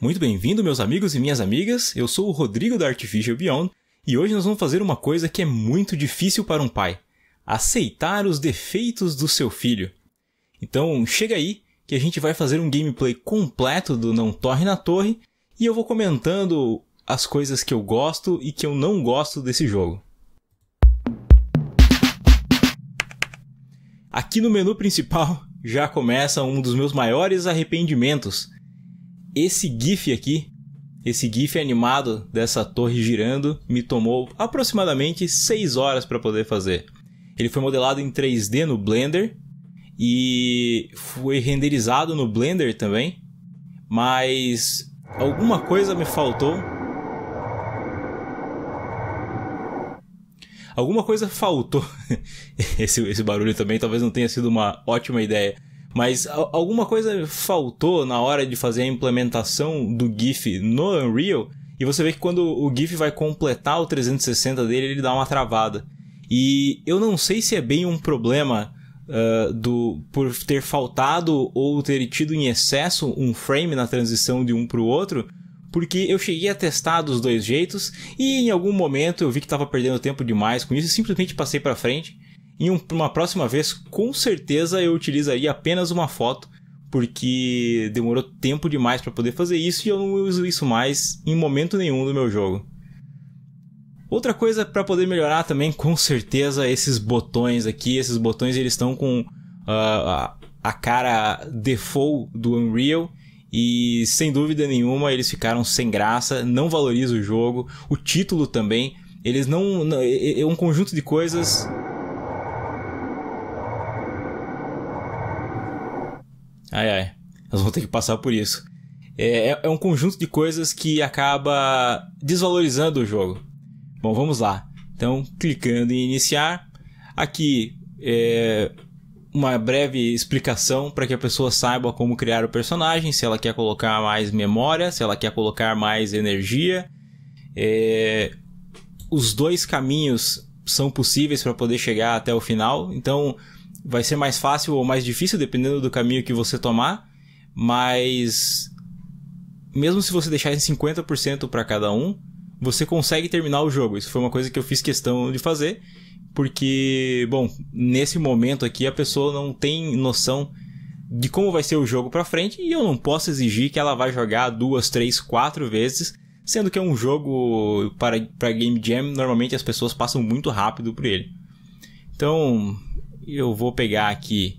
Muito bem-vindo, meus amigos e minhas amigas. Eu sou o Rodrigo da Artificial Beyond e hoje nós vamos fazer uma coisa que é muito difícil para um pai: aceitar os defeitos do seu filho. Então, chega aí que a gente vai fazer um gameplay completo do Não Torre na Torre e eu vou comentando as coisas que eu gosto e que eu não gosto desse jogo. Aqui no menu principal já começa um dos meus maiores arrependimentos esse GIF aqui, esse GIF animado dessa torre girando, me tomou aproximadamente 6 horas para poder fazer. Ele foi modelado em 3D no Blender e foi renderizado no Blender também, mas alguma coisa me faltou. Alguma coisa faltou. Esse, esse barulho também talvez não tenha sido uma ótima ideia. Mas alguma coisa faltou na hora de fazer a implementação do GIF no Unreal. E você vê que quando o GIF vai completar o 360 dele, ele dá uma travada. E eu não sei se é bem um problema uh, do por ter faltado ou ter tido em excesso um frame na transição de um para o outro, porque eu cheguei a testar dos dois jeitos e em algum momento eu vi que estava perdendo tempo demais com isso e simplesmente passei para frente. Em um, uma próxima vez, com certeza eu utilizaria apenas uma foto, porque demorou tempo demais para poder fazer isso e eu não uso isso mais em momento nenhum do meu jogo. Outra coisa para poder melhorar também, com certeza, esses botões aqui, esses botões eles estão com uh, a cara default do Unreal e sem dúvida nenhuma eles ficaram sem graça, não valoriza o jogo, o título também, eles não, não é, é, é um conjunto de coisas Ai, ai. Nós vamos ter que passar por isso. É, é, é um conjunto de coisas que acaba desvalorizando o jogo. Bom, vamos lá. Então, clicando em iniciar. Aqui é uma breve explicação para que a pessoa saiba como criar o personagem, se ela quer colocar mais memória, se ela quer colocar mais energia. É... Os dois caminhos são possíveis para poder chegar até o final. Então, vai ser mais fácil ou mais difícil dependendo do caminho que você tomar, mas mesmo se você deixar em 50% para cada um, você consegue terminar o jogo. Isso foi uma coisa que eu fiz questão de fazer, porque, bom, nesse momento aqui a pessoa não tem noção de como vai ser o jogo para frente e eu não posso exigir que ela vá jogar duas, três, quatro vezes, sendo que é um jogo para para game jam, normalmente as pessoas passam muito rápido por ele. Então, eu vou pegar aqui.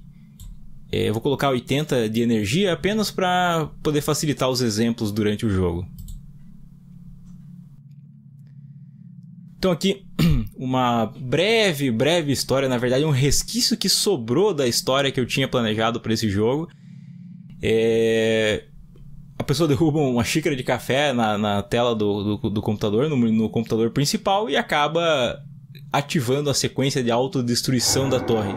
É, eu vou colocar 80 de energia apenas para poder facilitar os exemplos durante o jogo. Então aqui uma breve, breve história, na verdade um resquício que sobrou da história que eu tinha planejado para esse jogo. É... A pessoa derruba uma xícara de café na, na tela do, do, do computador, no, no, computador principal, e acaba ativando a sequência de autodestruição da torre.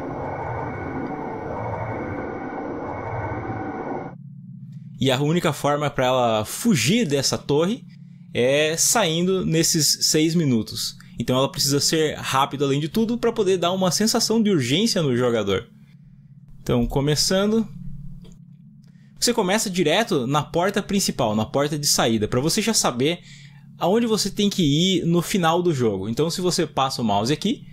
E a única forma para ela fugir dessa torre é saindo nesses seis minutos. Então ela precisa ser rápida além de tudo para poder dar uma sensação de urgência no jogador. Então, começando, você começa direto na porta principal, na porta de saída, para você já saber aonde você tem que ir no final do jogo. Então, se você passa o mouse aqui,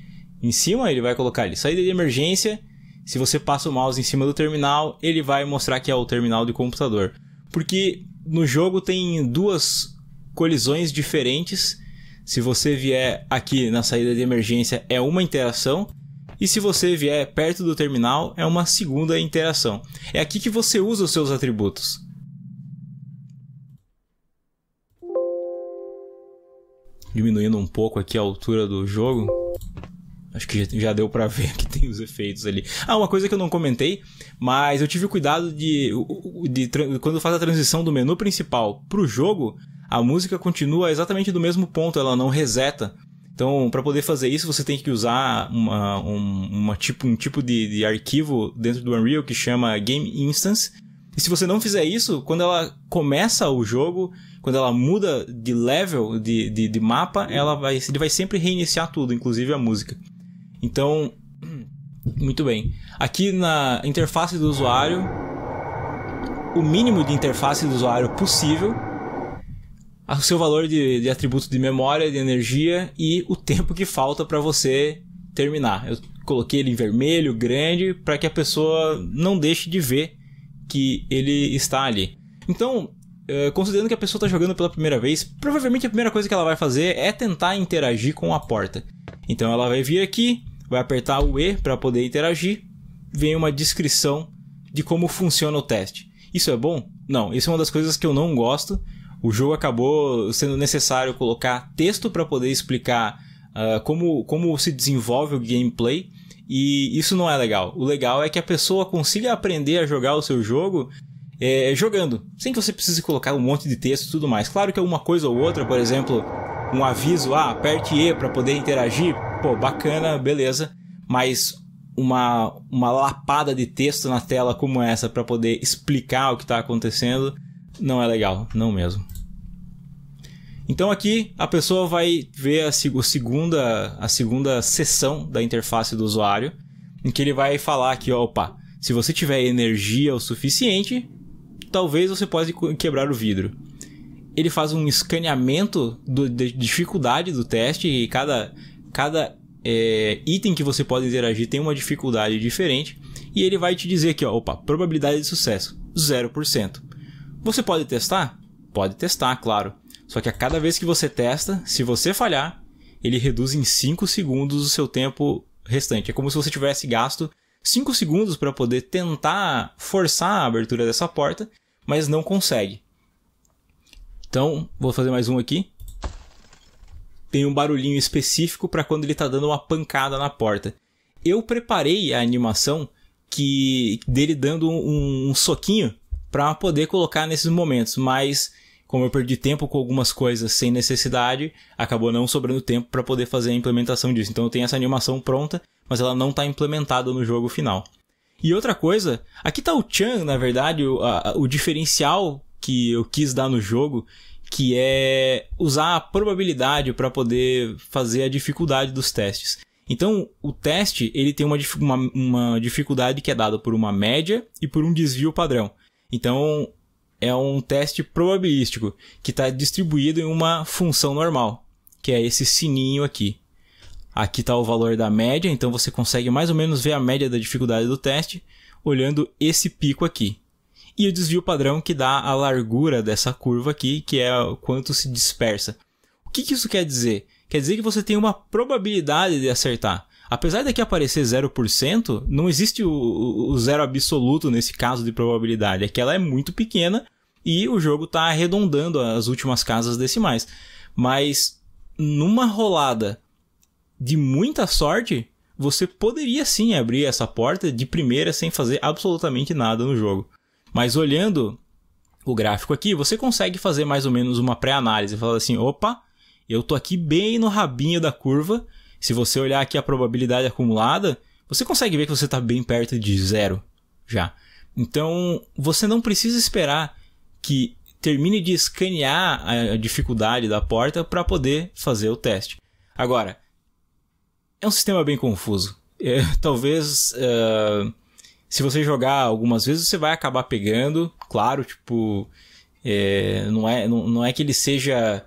em cima, ele vai colocar ali saída de emergência. Se você passa o mouse em cima do terminal, ele vai mostrar que é o terminal do computador. Porque no jogo tem duas colisões diferentes. Se você vier aqui na saída de emergência, é uma interação. E se você vier perto do terminal, é uma segunda interação. É aqui que você usa os seus atributos. diminuindo um pouco aqui a altura do jogo. Acho que já deu para ver que tem os efeitos ali. Ah, uma coisa que eu não comentei, mas eu tive cuidado de, de, de quando faz a transição do menu principal pro jogo, a música continua exatamente do mesmo ponto, ela não reseta. Então, para poder fazer isso, você tem que usar uma, um, uma tipo, um tipo de, de arquivo dentro do Unreal que chama Game Instance e se você não fizer isso, quando ela começa o jogo, quando ela muda de level, de, de, de mapa, ela vai, ele vai sempre reiniciar tudo, inclusive a música. Então, muito bem. Aqui na interface do usuário, o mínimo de interface do usuário possível, o seu valor de, de atributo de memória, de energia e o tempo que falta para você terminar. Eu coloquei ele em vermelho, grande, para que a pessoa não deixe de ver que ele está ali. Então, eh, considerando que a pessoa está jogando pela primeira vez, provavelmente a primeira coisa que ela vai fazer é tentar interagir com a porta. Então ela vai vir aqui, vai apertar o E para poder interagir, vem uma descrição de como funciona o teste. Isso é bom? Não, isso é uma das coisas que eu não gosto. O jogo acabou sendo necessário colocar texto para poder explicar uh, como, como se desenvolve o gameplay. E isso não é legal. O legal é que a pessoa consiga aprender a jogar o seu jogo é, jogando, sem que você precise colocar um monte de texto e tudo mais. Claro que alguma coisa ou outra, por exemplo, um aviso, ah, aperte E para poder interagir, pô, bacana, beleza, mas uma, uma lapada de texto na tela como essa para poder explicar o que está acontecendo não é legal, não mesmo. Então aqui a pessoa vai ver a, a, segunda, a segunda seção da interface do usuário, em que ele vai falar aqui, ó, opa, se você tiver energia o suficiente, talvez você possa quebrar o vidro. Ele faz um escaneamento do, de dificuldade do teste e cada, cada é, item que você pode interagir tem uma dificuldade diferente. E ele vai te dizer aqui, ó, opa, probabilidade de sucesso, 0%. Você pode testar? Pode testar, claro. Só que a cada vez que você testa, se você falhar, ele reduz em 5 segundos o seu tempo restante. É como se você tivesse gasto 5 segundos para poder tentar forçar a abertura dessa porta, mas não consegue. Então, vou fazer mais um aqui. Tem um barulhinho específico para quando ele está dando uma pancada na porta. Eu preparei a animação que dele dando um, um soquinho para poder colocar nesses momentos, mas como eu perdi tempo com algumas coisas sem necessidade, acabou não sobrando tempo para poder fazer a implementação disso. Então eu tenho essa animação pronta, mas ela não está implementada no jogo final. E outra coisa, aqui está o Chan, na verdade, o, a, o diferencial que eu quis dar no jogo, que é usar a probabilidade para poder fazer a dificuldade dos testes. Então, o teste ele tem uma, uma, uma dificuldade que é dada por uma média e por um desvio padrão. Então, é um teste probabilístico que está distribuído em uma função normal, que é esse sininho aqui. Aqui está o valor da média, então você consegue mais ou menos ver a média da dificuldade do teste olhando esse pico aqui. E o desvio padrão que dá a largura dessa curva aqui, que é o quanto se dispersa. O que, que isso quer dizer? Quer dizer que você tem uma probabilidade de acertar. Apesar de aqui aparecer 0%, não existe o, o, o zero absoluto nesse caso de probabilidade. É que ela é muito pequena e o jogo está arredondando as últimas casas decimais. Mas numa rolada de muita sorte, você poderia sim abrir essa porta de primeira sem fazer absolutamente nada no jogo. Mas olhando o gráfico aqui, você consegue fazer mais ou menos uma pré-análise, falar assim, opa, eu tô aqui bem no rabinho da curva se você olhar aqui a probabilidade acumulada, você consegue ver que você está bem perto de zero já. Então, você não precisa esperar que termine de escanear a dificuldade da porta para poder fazer o teste. Agora, é um sistema bem confuso. É, talvez, uh, se você jogar algumas vezes, você vai acabar pegando. Claro, tipo, é, não, é, não, não é que ele seja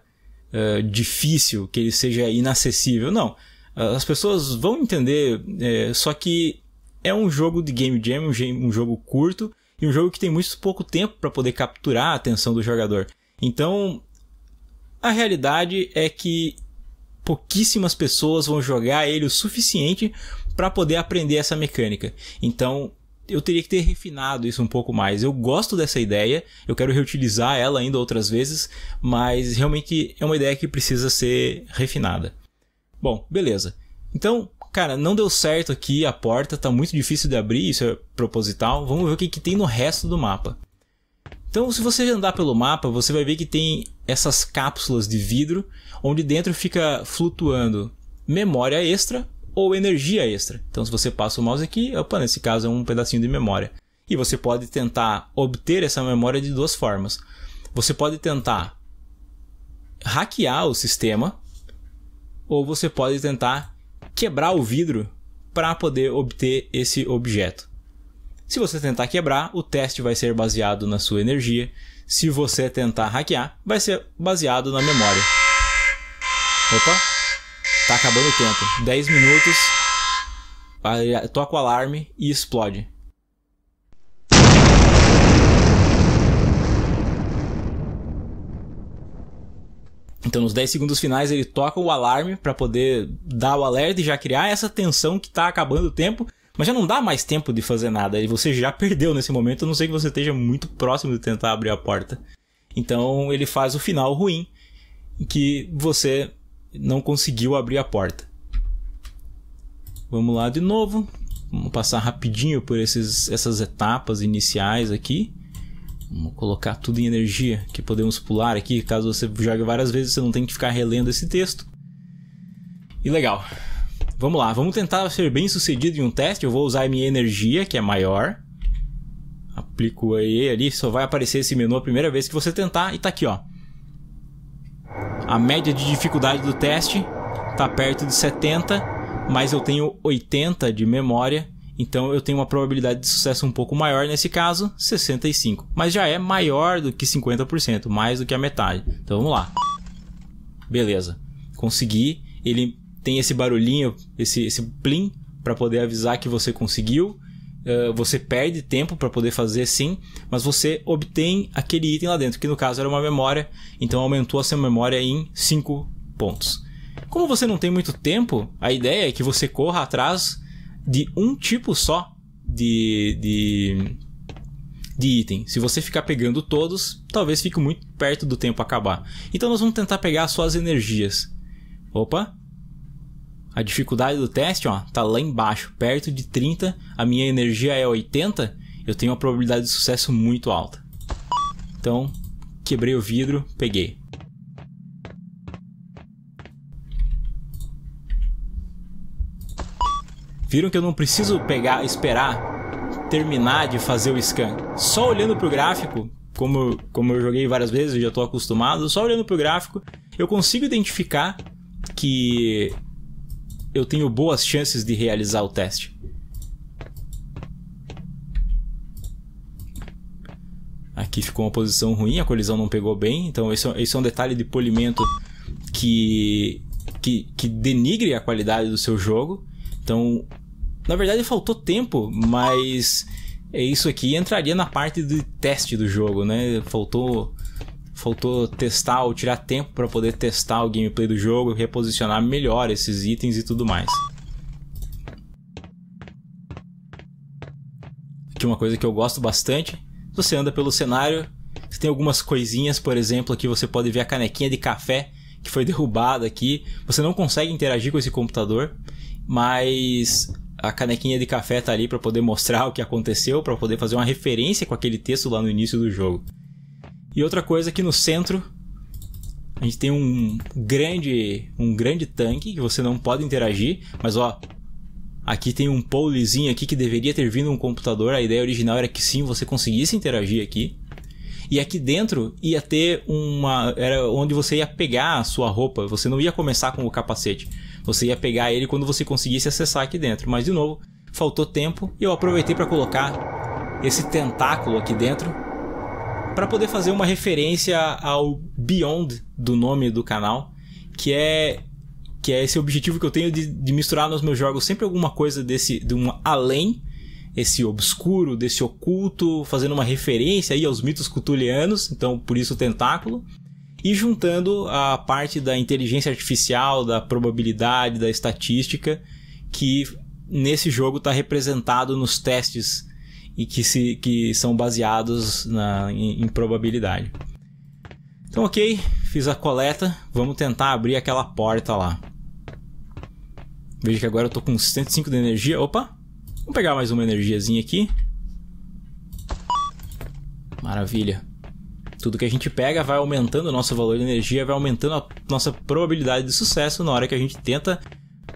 uh, difícil, que ele seja inacessível, não. Ah, as pessoas vão entender, é, só que é um jogo de game jam, um, um jogo curto e um jogo que tem muito pouco tempo para poder capturar a atenção do jogador. Então, a realidade é que pouquíssimas pessoas vão jogar ele o suficiente para poder aprender essa mecânica. Então, eu teria que ter refinado isso um pouco mais. Eu gosto dessa ideia, eu quero reutilizar ela ainda outras vezes, mas realmente é uma ideia que precisa ser refinada. Bom, beleza. Então, cara, não deu certo aqui a porta, tá muito difícil de abrir, isso é proposital. Vamos ver o que, que tem no resto do mapa. Então, se você andar pelo mapa, você vai ver que tem essas cápsulas de vidro, onde dentro fica flutuando memória extra ou energia extra. Então, se você passa o mouse aqui, opa, nesse caso é um pedacinho de memória. E você pode tentar obter essa memória de duas formas. Você pode tentar hackear o sistema, ou você pode tentar quebrar o vidro para poder obter esse objeto. Se você tentar quebrar, o teste vai ser baseado na sua energia. Se você tentar hackear, vai ser baseado na memória. Opa! Tá acabando o tempo. 10 minutos. Toca o alarme e explode. Então, nos 10 segundos finais, ele toca o alarme para poder dar o alerta e já criar essa tensão que tá acabando o tempo. Mas já não dá mais tempo de fazer nada. E você já perdeu nesse momento, a não ser que você esteja muito próximo de tentar abrir a porta. Então ele faz o final ruim, que você não conseguiu abrir a porta. Vamos lá de novo. Vamos passar rapidinho por esses, essas etapas iniciais aqui. Vamos colocar tudo em energia, que podemos pular aqui, caso você jogue várias vezes, você não tem que ficar relendo esse texto. E legal. Vamos lá, vamos tentar ser bem sucedido em um teste. Eu vou usar a minha energia, que é maior. Aplico o ali, só vai aparecer esse menu a primeira vez que você tentar. E tá aqui, ó. A média de dificuldade do teste tá perto de 70, mas eu tenho 80 de memória então eu tenho uma probabilidade de sucesso um pouco maior nesse caso, 65. Mas já é maior do que 50%, mais do que a metade. Então vamos lá. Beleza. Consegui. Ele tem esse barulhinho, esse, esse plim, para poder avisar que você conseguiu. Uh, você perde tempo para poder fazer sim, mas você obtém aquele item lá dentro, que no caso era uma memória, então aumentou a sua memória em 5 pontos. Como você não tem muito tempo, a ideia é que você corra atrás de um tipo só de, de, de item. Se você ficar pegando todos, talvez fique muito perto do tempo acabar. Então nós vamos tentar pegar só as energias. Opa! A dificuldade do teste, ó, tá lá embaixo, perto de 30. A minha energia é 80. Eu tenho uma probabilidade de sucesso muito alta. Então, quebrei o vidro, peguei. Viram que eu não preciso pegar, esperar terminar de fazer o scan. Só olhando para o gráfico, como, como eu joguei várias vezes, eu já estou acostumado, só olhando para o gráfico, eu consigo identificar que eu tenho boas chances de realizar o teste. Aqui ficou uma posição ruim, a colisão não pegou bem, então esse, é esse é um detalhe de polimento que, que, que denigre a qualidade do seu jogo. Então, na verdade, faltou tempo, mas é isso aqui entraria na parte de teste do jogo, né? Faltou faltou testar ou tirar tempo para poder testar o gameplay do jogo, reposicionar melhor esses itens e tudo mais. Aqui uma coisa que eu gosto bastante, você anda pelo cenário, você tem algumas coisinhas, por exemplo, aqui você pode ver a canequinha de café que foi derrubada aqui, você não consegue interagir com esse computador, mas a canequinha de café tá ali para poder mostrar o que aconteceu, para poder fazer uma referência com aquele texto lá no início do jogo. E outra coisa aqui é no centro a gente tem um grande um grande tanque que você não pode interagir, mas ó, aqui tem um polezinho aqui que deveria ter vindo um computador. A ideia original era que sim, você conseguisse interagir aqui. E aqui dentro ia ter uma era onde você ia pegar a sua roupa, você não ia começar com o capacete. Você ia pegar ele quando você conseguisse acessar aqui dentro. Mas de novo, faltou tempo e eu aproveitei para colocar esse tentáculo aqui dentro para poder fazer uma referência ao Beyond do nome do canal, que é que é esse objetivo que eu tenho de, de misturar nos meus jogos sempre alguma coisa desse de um além, esse obscuro, desse oculto, fazendo uma referência aí aos mitos cutulianos, então por isso o tentáculo e juntando a parte da inteligência artificial, da probabilidade, da estatística que nesse jogo está representado nos testes e que, se, que são baseados na, em, em probabilidade. Então, ok, fiz a coleta, vamos tentar abrir aquela porta lá. Veja que agora eu tô com 105 de energia. Opa! Vamos pegar mais uma energiazinha aqui. Maravilha. Tudo que a gente pega vai aumentando o nosso valor de energia, vai aumentando a nossa probabilidade de sucesso na hora que a gente tenta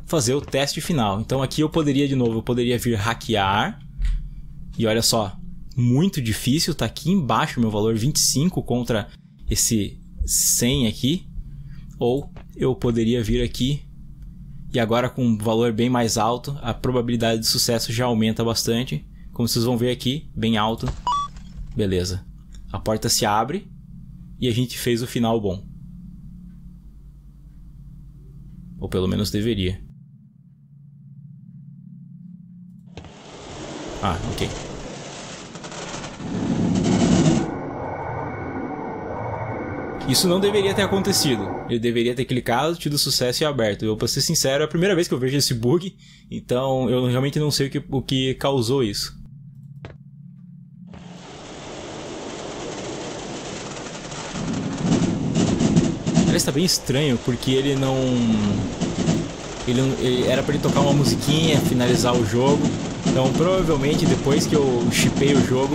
fazer o teste final. Então aqui eu poderia de novo, eu poderia vir hackear. E olha só, muito difícil, tá aqui embaixo meu valor 25 contra esse 100 aqui. Ou eu poderia vir aqui e agora com um valor bem mais alto, a probabilidade de sucesso já aumenta bastante. Como vocês vão ver aqui, bem alto. Beleza. A porta se abre e a gente fez o final bom. Ou pelo menos deveria. Ah, ok. Isso não deveria ter acontecido. Eu deveria ter clicado, tido sucesso e aberto. Eu, pra ser sincero, é a primeira vez que eu vejo esse bug, então eu realmente não sei o que, o que causou isso. está bem estranho, porque ele não. Ele, ele era para ele tocar uma musiquinha, finalizar o jogo. Então provavelmente depois que eu chipei o jogo,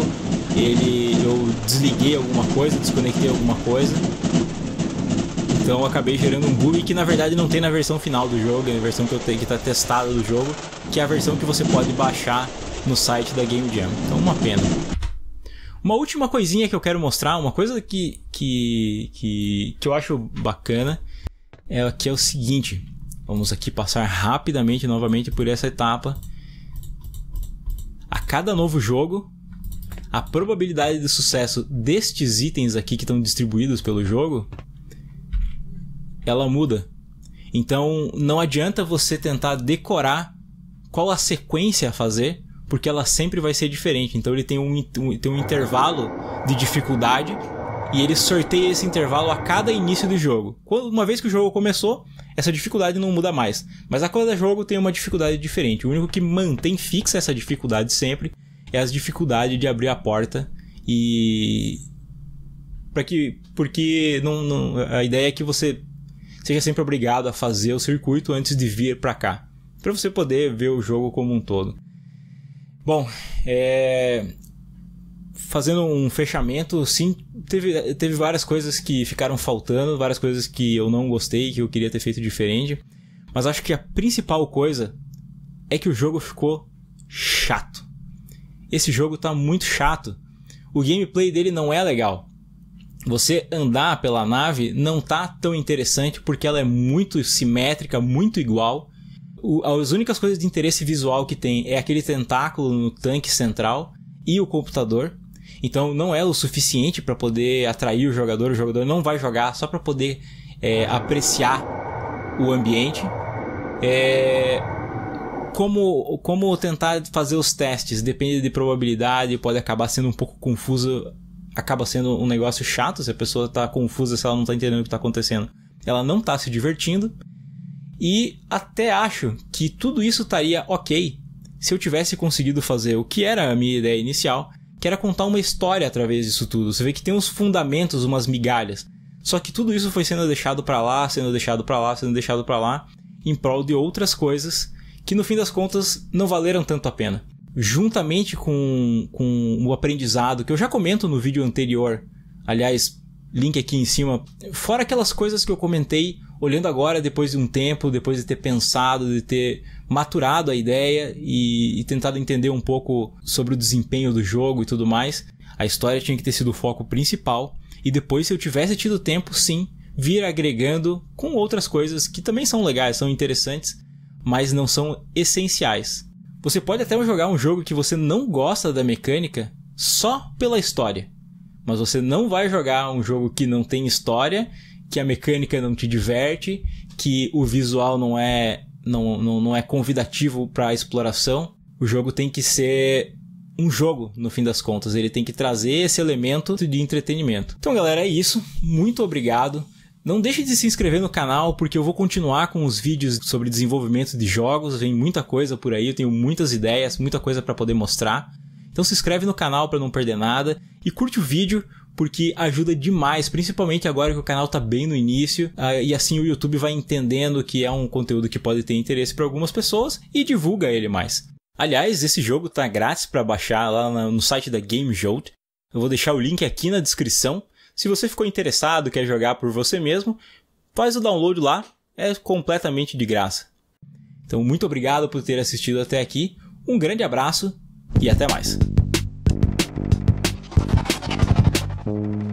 ele eu desliguei alguma coisa, desconectei alguma coisa. Então acabei gerando um bug que na verdade não tem na versão final do jogo, é a versão que eu tenho que está testada do jogo, que é a versão que você pode baixar no site da Game Jam. Então uma pena. Uma última coisinha que eu quero mostrar, uma coisa que que, que, que eu acho bacana é que é o seguinte. Vamos aqui passar rapidamente novamente por essa etapa. A cada novo jogo, a probabilidade de sucesso destes itens aqui que estão distribuídos pelo jogo, ela muda. Então não adianta você tentar decorar qual a sequência a fazer, porque ela sempre vai ser diferente. Então ele tem um, um tem um intervalo de dificuldade e ele sorteia esse intervalo a cada início do jogo. Uma vez que o jogo começou, essa dificuldade não muda mais. Mas a cada jogo tem uma dificuldade diferente. O único que mantém fixa essa dificuldade sempre é as dificuldades de abrir a porta e para que porque não, não, a ideia é que você seja sempre obrigado a fazer o circuito antes de vir para cá para você poder ver o jogo como um todo bom é, fazendo um fechamento, sim, teve, teve várias coisas que ficaram faltando, várias coisas que eu não gostei, que eu queria ter feito diferente. Mas acho que a principal coisa é que o jogo ficou chato. Esse jogo tá muito chato. O gameplay dele não é legal. Você andar pela nave não tá tão interessante porque ela é muito simétrica, muito igual. O, as únicas coisas de interesse visual que tem é aquele tentáculo no tanque central e o computador. Então não é o suficiente para poder atrair o jogador, o jogador não vai jogar só para poder é, apreciar o ambiente. É, como, como tentar fazer os testes depende de probabilidade, pode acabar sendo um pouco confuso, acaba sendo um negócio chato se a pessoa está confusa, se ela não está entendendo o que está acontecendo. Ela não está se divertindo. E até acho que tudo isso estaria ok se eu tivesse conseguido fazer o que era a minha ideia inicial, que era contar uma história através disso tudo. Você vê que tem uns fundamentos, umas migalhas. Só que tudo isso foi sendo deixado para lá, sendo deixado para lá, sendo deixado para lá, em prol de outras coisas que no fim das contas não valeram tanto a pena. Juntamente com, com o aprendizado que eu já comento no vídeo anterior, aliás, link aqui em cima, fora aquelas coisas que eu comentei olhando agora, depois de um tempo, depois de ter pensado, de ter maturado a ideia e, e tentado entender um pouco sobre o desempenho do jogo e tudo mais, a história tinha que ter sido o foco principal. E depois, se eu tivesse tido tempo, sim, vir agregando com outras coisas que também são legais, são interessantes, mas não são essenciais. Você pode até jogar um jogo que você não gosta da mecânica só pela história, mas você não vai jogar um jogo que não tem história que a mecânica não te diverte, que o visual não é não, não, não é convidativo para a exploração. O jogo tem que ser um jogo, no fim das contas. Ele tem que trazer esse elemento de entretenimento. Então, galera, é isso. Muito obrigado. Não deixe de se inscrever no canal, porque eu vou continuar com os vídeos sobre desenvolvimento de jogos. Vem muita coisa por aí, eu tenho muitas ideias, muita coisa para poder mostrar. Então se inscreve no canal para não perder nada e curte o vídeo, porque ajuda demais, principalmente agora que o canal tá bem no início, ah, e assim o YouTube vai entendendo que é um conteúdo que pode ter interesse para algumas pessoas e divulga ele mais. Aliás, esse jogo tá grátis para baixar lá no site da Game Jolt. Eu vou deixar o link aqui na descrição. Se você ficou interessado, quer jogar por você mesmo, faz o download lá, é completamente de graça. Então, muito obrigado por ter assistido até aqui. Um grande abraço e até mais. Thank you.